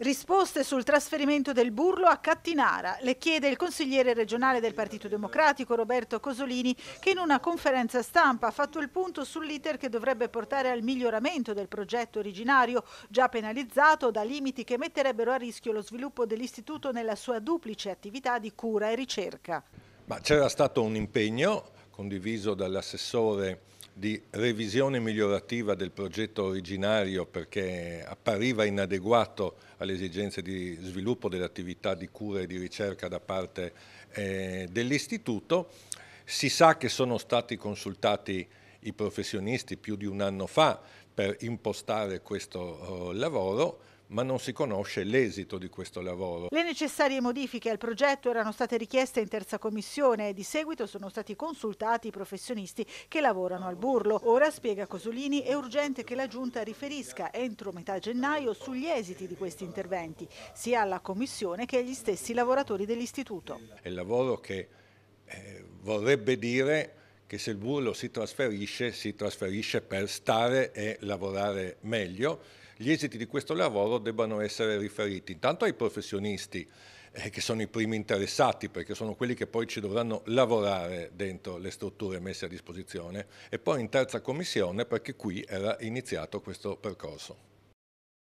Risposte sul trasferimento del burlo a Cattinara, le chiede il consigliere regionale del Partito Democratico Roberto Cosolini che in una conferenza stampa ha fatto il punto sull'iter che dovrebbe portare al miglioramento del progetto originario, già penalizzato da limiti che metterebbero a rischio lo sviluppo dell'istituto nella sua duplice attività di cura e ricerca. Ma c'era stato un impegno condiviso dall'assessore di revisione migliorativa del progetto originario perché appariva inadeguato alle esigenze di sviluppo delle attività di cura e di ricerca da parte eh, dell'istituto. Si sa che sono stati consultati i professionisti più di un anno fa per impostare questo eh, lavoro, ma non si conosce l'esito di questo lavoro. Le necessarie modifiche al progetto erano state richieste in terza commissione e di seguito sono stati consultati i professionisti che lavorano al burlo. Ora, spiega Cosolini, è urgente che la Giunta riferisca entro metà gennaio sugli esiti di questi interventi, sia alla commissione che agli stessi lavoratori dell'istituto. È il lavoro che eh, vorrebbe dire che se il burlo si trasferisce, si trasferisce per stare e lavorare meglio, gli esiti di questo lavoro debbano essere riferiti intanto ai professionisti, eh, che sono i primi interessati, perché sono quelli che poi ci dovranno lavorare dentro le strutture messe a disposizione, e poi in terza commissione, perché qui era iniziato questo percorso.